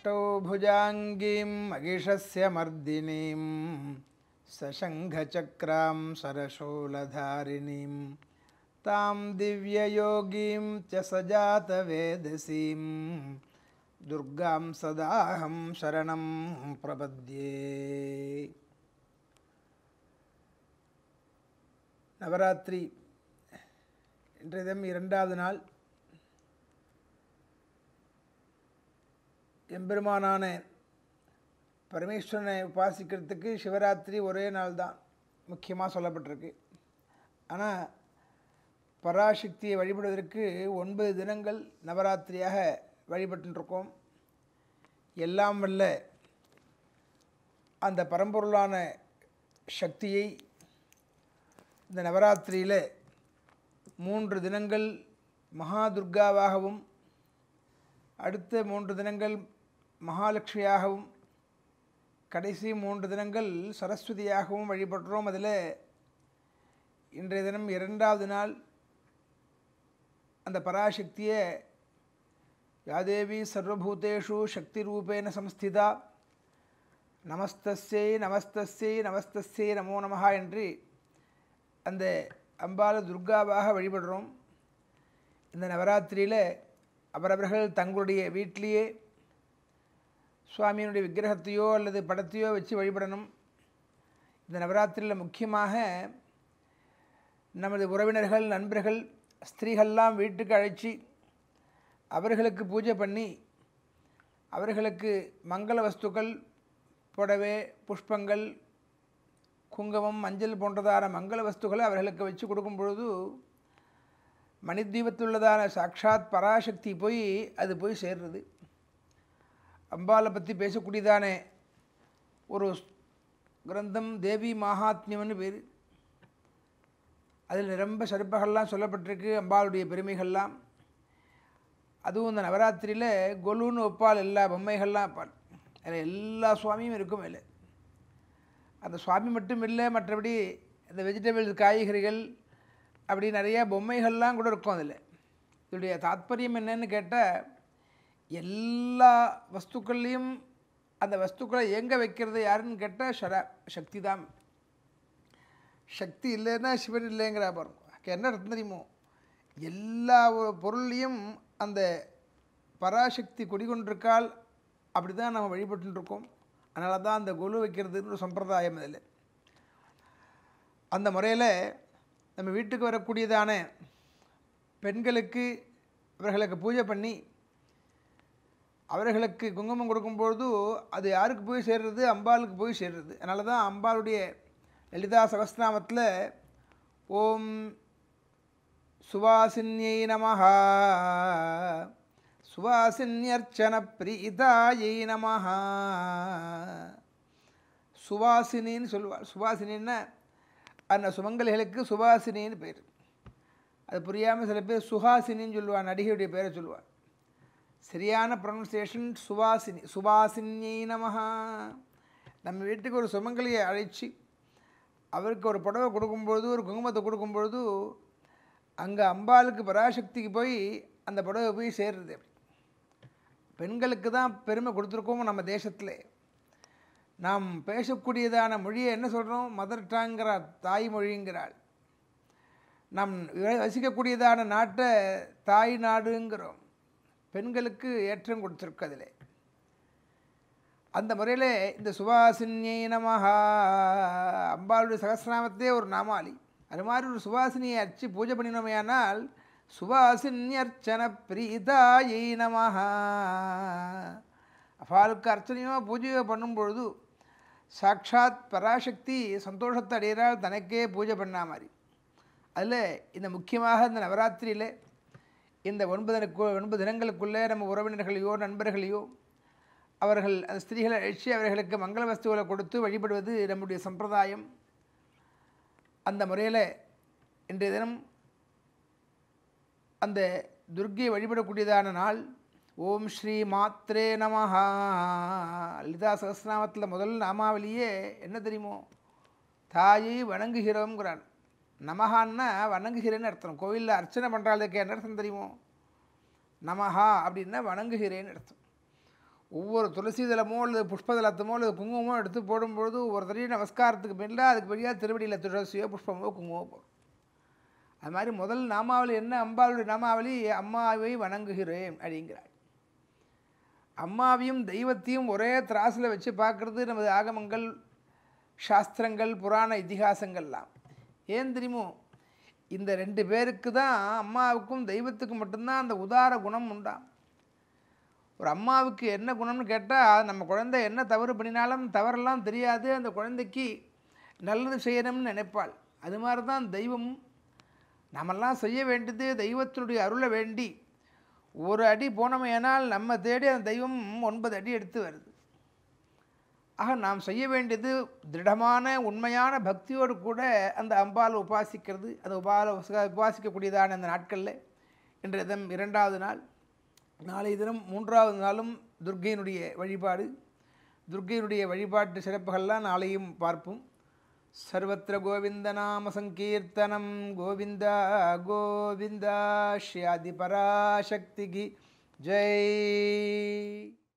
अष्टौ भुजाङ्गीं महिषस्य मर्दिनीं सशङ्खचक्रां सरशूलधारिणीं तां दिव्ययोगीं च सजातवेदसीं दुर्गां सदाहं शरणं प्रपद्ये நவராத்திரி இன்றைய தினம் இரண்டாவது நாள் எம்பெருமானான பரமேஸ்வரனை உபாசிக்கிறதுக்கு சிவராத்திரி ஒரே நாள் தான் முக்கியமாக சொல்லப்பட்டிருக்கு ஆனால் பராசக்தியை வழிபடுவதற்கு ஒன்பது தினங்கள் நவராத்திரியாக வழிபட்டுருக்கோம் எல்லாம் வல்ல அந்த பரம்பொருளான சக்தியை இந்த நவராத்திரியில் மூன்று தினங்கள் மகா துர்காவாகவும் அடுத்த மூன்று தினங்கள் மகாலட்சுமியாகவும் கடைசி மூன்று தினங்கள் சரஸ்வதியாகவும் வழிபடுறோம் அதில் இன்றைய தினம் இரண்டாவது நாள் அந்த பராசக்தியை யாதேவி சர்வபூதேஷு சக்தி ரூபேண சம்ஸ்திதா நமஸ்தஸ்யை நமஸ்தஸ்யை நமஸ்தஸ்யை நமோ நமஹா என்று அந்த அம்பால துர்காவாக வழிபடுறோம் இந்த நவராத்திரியில் அவரவர்கள் தங்களுடைய வீட்டிலேயே சுவாமியினுடைய விக்கிரகத்தையோ அல்லது படத்தையோ வச்சு வழிபடணும் இந்த நவராத்திரியில் முக்கியமாக நமது உறவினர்கள் நண்பர்கள் ஸ்திரீகள்லாம் வீட்டுக்கு அழைச்சி அவர்களுக்கு பூஜை பண்ணி அவர்களுக்கு மங்கள வஸ்துக்கள் புடவை புஷ்பங்கள் குங்குமம் மஞ்சள் போன்றதான மங்கள வஸ்துக்களை அவர்களுக்கு வச்சு கொடுக்கும் பொழுது மணித்தீபத்துள்ளதான சாட்சாத் பராசக்தி போய் அது போய் சேர்றது அம்பாவை பற்றி பேசக்கூடியதானே ஒரு கிரந்தம் தேவி மகாத்மியம்னு பேர் அதில் ரொம்ப சிறப்புகள்லாம் சொல்லப்பட்டிருக்கு அம்பாளுடைய பெருமைகள்லாம் அதுவும் இந்த நவராத்திரியில் கொலுன்னு ஒப்பால் எல்லா பொம்மைகள்லாம் அதில் எல்லா சுவாமியும் இருக்கும் இல்லை அந்த சுவாமி மட்டும் இல்லை மற்றபடி இந்த வெஜிடபிள்ஸ் காய்கறிகள் அப்படி நிறையா பொம்மைகள்லாம் கூட இருக்கும் அதில் இதோடைய தாத்பரியம் என்னன்னு கேட்டால் எல்லா வஸ்துக்கள்லேயும் அந்த வஸ்துக்களை எங்கே வைக்கிறது யாருன்னு கேட்டால் ஷர சக்தி தான் சக்தி இல்லைன்னா சிவன் இல்லைங்கிற பாருங்க என்ன அர்த்தம் தெரியுமோ எல்லா பொருள்லையும் அந்த பராசக்தி குடிகொண்டிருக்கால் அப்படி தான் நம்ம வழிபட்டுருக்கோம் அதனால தான் அந்த கொலு வைக்கிறதுன்னு ஒரு சம்பிரதாயம் அதில் அந்த முறையில் நம்ம வீட்டுக்கு வரக்கூடியதான பெண்களுக்கு இவர்களுக்கு பூஜை பண்ணி அவர்களுக்கு குங்குமம் கொடுக்கும்பொழுது அது யாருக்கு போய் சேர்றது அம்பாளுக்கு போய் சேர்றது அதனால தான் அம்பாளுடைய லலிதா சகஸ்திராமத்தில் ஓம் சுவாசின்யை நமஹா சுவாசின்யர்ச்சன பிரீதாயை நமஹா சுவாசினின்னு சொல்லுவாள் சுவாசினின்னா அந்த சுமங்கலிகளுக்கு சுவாசினின்னு பேர் அது புரியாமல் சில பேர் சுஹாசினின்னு சொல்லுவாள் நடிகையுடைய பேரை சொல்லுவாள் சரியான ப்ரொனன்சியேஷன் சுவாசினி சுபாசினியை நமஹா நம்ம வீட்டுக்கு ஒரு சுமங்கலியை அழைச்சி அவருக்கு ஒரு புடவை கொடுக்கும்பொழுது ஒரு குங்குமத்தை கொடுக்கும்பொழுது அங்கே அம்பாளுக்கு பராசக்திக்கு போய் அந்த புடவை போய் சேர்றது பெண்களுக்கு தான் பெருமை கொடுத்துருக்கோம் நம்ம தேசத்தில் நாம் பேசக்கூடியதான மொழியை என்ன சொல்கிறோம் மதர் டங்குற தாய்மொழிங்கிறாள் நாம் வசிக்கக்கூடியதான நாட்டை தாய் நாடுங்கிறோம் பெண்களுக்கு ஏற்றம் கொடுத்துருக்கு அதில் அந்த முறையில் இந்த சுபாசினியை நமஹா அம்பாளுடைய சகசிரநாமத்தையே ஒரு நாமாளி அது மாதிரி ஒரு சுபாசினியை அர்ச்சி பூஜை பண்ணினோமையானால் சுபாசின்யர்ச்சன பிரீதாயை நமஹா அஃபாலுக்கு அர்ச்சனையோ பூஜையோ பண்ணும்பொழுது சாட்சாத் பராசக்தி சந்தோஷத்தை அடைகிறால் தனக்கே பூஜை பண்ணா மாதிரி அதில் இந்த முக்கியமாக இந்த நவராத்திரியில் இந்த ஒன்பதனுக்கு ஒன்பது தினங்களுக்குள்ளே நம்ம உறவினர்களையோ நண்பர்களையோ அவர்கள் அந்த ஸ்திரீகளை அழிச்சி அவர்களுக்கு மங்கள வஸ்துகளை கொடுத்து வழிபடுவது நம்முடைய சம்பிரதாயம் அந்த முறையில் இன்றைய தினம் அந்த துர்கையை வழிபடக்கூடியதான நாள் ஓம் ஸ்ரீ மாத்ரே நமஹா லலிதா சகசிரநாமத்தில் முதல் நாமாவளியே என்ன தெரியுமோ தாயை வணங்குகிறோங்கிறான் நமஹான்னா வணங்குகிறேன்னு அர்த்தம் கோவிலில் அர்ச்சனை பண்ணுறாளுக்கு என்ன அர்த்தம் தெரியுமோ நமஹா அப்படின்னா வணங்குகிறேன்னு அர்த்தம் ஒவ்வொரு துளசி தலமோ அல்லது புஷ்பதலத்தமோ அல்லது குங்குமமோ எடுத்து போடும்பொழுது ஒரு தடவை நமஸ்காரத்துக்கு பின்னால் அதுக்கு வழியாக திருவடியில் துளசியோ புஷ்பமோ குங்குமோ போடும் அது மாதிரி முதல் நாமாவளி என்ன அம்பாளுடைய நாமாவளி அம்மாவை வணங்குகிறேன் அப்படிங்கிறாள் அம்மாவையும் தெய்வத்தையும் ஒரே திராசில் வச்சு பார்க்குறது நமது ஆகமங்கள் சாஸ்திரங்கள் புராண இத்திகாசங்கள்லாம் ஏன் தெரியுமோ இந்த ரெண்டு பேருக்கு தான் அம்மாவுக்கும் தெய்வத்துக்கும் மட்டும்தான் அந்த உதார குணம் உண்டாம் ஒரு அம்மாவுக்கு என்ன குணம்னு கேட்டால் நம்ம குழந்தை என்ன தவறு பண்ணினாலும் தவறெல்லாம் தெரியாது அந்த குழந்தைக்கு நல்லது செய்யணும்னு நினைப்பாள் அது மாதிரி தான் தெய்வம் நம்மெல்லாம் செய்ய வேண்டியது தெய்வத்தினுடைய அருளை வேண்டி ஒரு அடி போனமையானால் நம்ம தேடி அந்த தெய்வம் ஒன்பது அடி எடுத்து வருது ஆக நாம் செய்ய வேண்டியது திருடமான உண்மையான பக்தியோடு கூட அந்த அம்பால் உபாசிக்கிறது அந்த உபால உபாசிக்கக்கூடியதான அந்த நாட்களில் இன்றைய தினம் இரண்டாவது நாள் நாளைய தினம் மூன்றாவது நாளும் துர்கையினுடைய வழிபாடு துர்கையினுடைய வழிபாட்டு சிறப்புகள்லாம் நாளையும் பார்ப்போம் சர்வத்திர கோவிந்த நாம சங்கீர்த்தனம் கோவிந்தா கோவிந்தா गोविन्द श्यादिपराशक्तिः ஜெய்